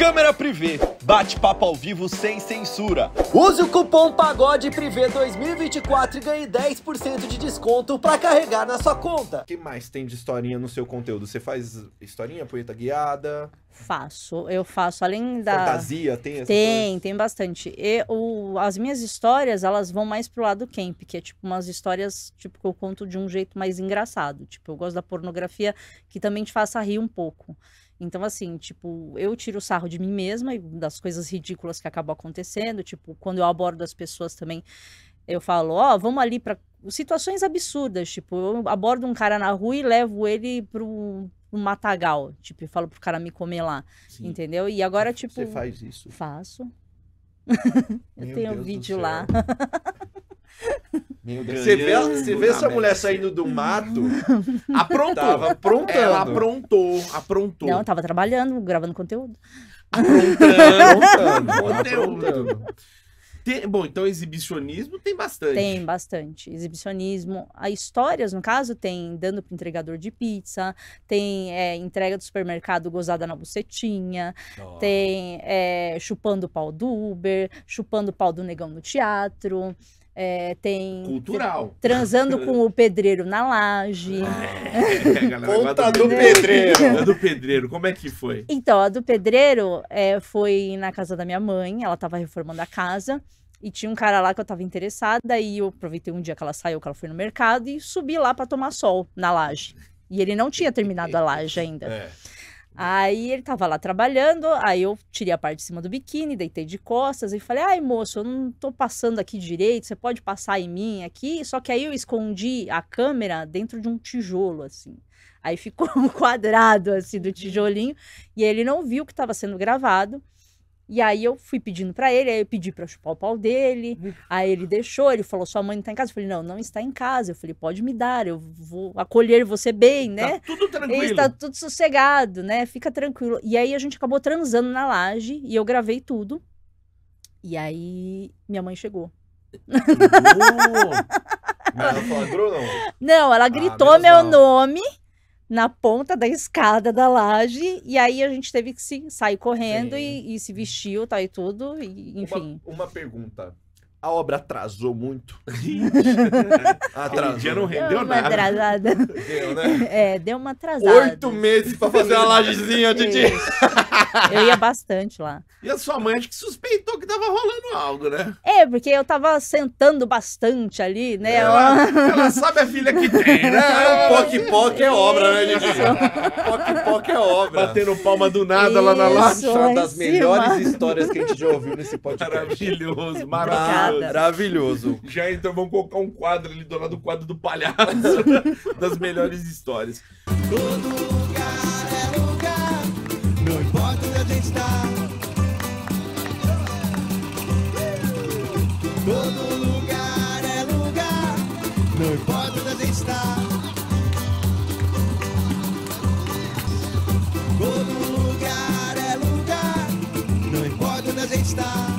Câmera privê, bate-papo ao vivo sem censura. Use o cupom Pagode 2024 e ganhe 10% de desconto para carregar na sua conta. O que mais tem de historinha no seu conteúdo? Você faz historinha, poeta guiada? Faço, eu faço. Além da. Fantasia, tem essa Tem, tem bastante. E o, as minhas histórias, elas vão mais pro lado camp, que é tipo umas histórias tipo, que eu conto de um jeito mais engraçado. Tipo, eu gosto da pornografia que também te faça rir um pouco. Então, assim, tipo, eu tiro sarro de mim mesma e das coisas ridículas que acabam acontecendo. Tipo, quando eu abordo as pessoas também, eu falo, ó, oh, vamos ali para situações absurdas. Tipo, eu abordo um cara na rua e levo ele pro, um matagal, tipo, eu falo pro cara me comer lá, Sim. entendeu? E agora, tipo... Você faz isso? Faço. eu tenho Deus vídeo lá. Você vê, você vê essa mulher saindo do mato, aprontou. Tava aprontando. Ela aprontou, aprontou. Não, tava trabalhando, gravando conteúdo. Aprontando, aprontando. conteúdo. Tem, bom, então exibicionismo tem bastante. Tem bastante. Exibicionismo. A histórias, no caso, tem dando pro entregador de pizza, tem é, entrega do supermercado gozada na bucetinha, oh. tem é, chupando o pau do Uber, chupando o pau do negão no teatro. É, tem. Cultural. Transando com o pedreiro na laje. É, Conta do, do pedreiro. A do pedreiro, como é que foi? Então, a do pedreiro é, foi na casa da minha mãe, ela estava reformando a casa. E tinha um cara lá que eu estava interessada, e eu aproveitei um dia que ela saiu, que ela foi no mercado, e subi lá para tomar sol na laje. E ele não tinha terminado a laje ainda. É. Aí ele tava lá trabalhando, aí eu tirei a parte de cima do biquíni, deitei de costas e falei: ai moço, eu não tô passando aqui direito, você pode passar em mim aqui? Só que aí eu escondi a câmera dentro de um tijolo, assim. Aí ficou um quadrado, assim, do tijolinho, e ele não viu que estava sendo gravado. E aí eu fui pedindo para ele, aí eu pedi para chupar o pau dele, aí ele deixou, ele falou, sua mãe não tá em casa? Eu falei, não, não está em casa. Eu falei, pode me dar, eu vou acolher você bem, tá né? Tá tudo tranquilo. Ele tá tudo sossegado, né? Fica tranquilo. E aí a gente acabou transando na laje e eu gravei tudo. E aí minha mãe chegou. Mas ela falou, não? Não, ela ah, gritou ah, meu nome na ponta da escada da laje, e aí a gente teve que sair correndo e, e, se vestiu, tá e tudo, e, enfim. Uma, uma pergunta. A obra atrasou muito. atrasou. dia não rendeu deu uma nada. atrasada. Deu, né? É, deu uma atrasada. Oito meses pra fazer uma lajezinha, Didi. eu ia bastante lá. E a sua mãe acho que suspeitou que tava rolando algo, né? É, porque eu tava sentando bastante ali, né? Ela, ela sabe a filha que tem, né? Poc-poc é obra, né, Didi? Poc-poc é obra. Batendo palma do nada Isso, lá na laje. Uma das melhores histórias que a gente já ouviu nesse podcast. Maravilhoso, maravilhoso. Maravilhoso. Maravilhoso. Já então vamos colocar um quadro ali do lado do quadro do palhaço das melhores histórias. Todo lugar é lugar, não importa onde a gente está. Todo lugar é lugar, não importa onde a gente está. Todo lugar é lugar, não importa onde a gente está.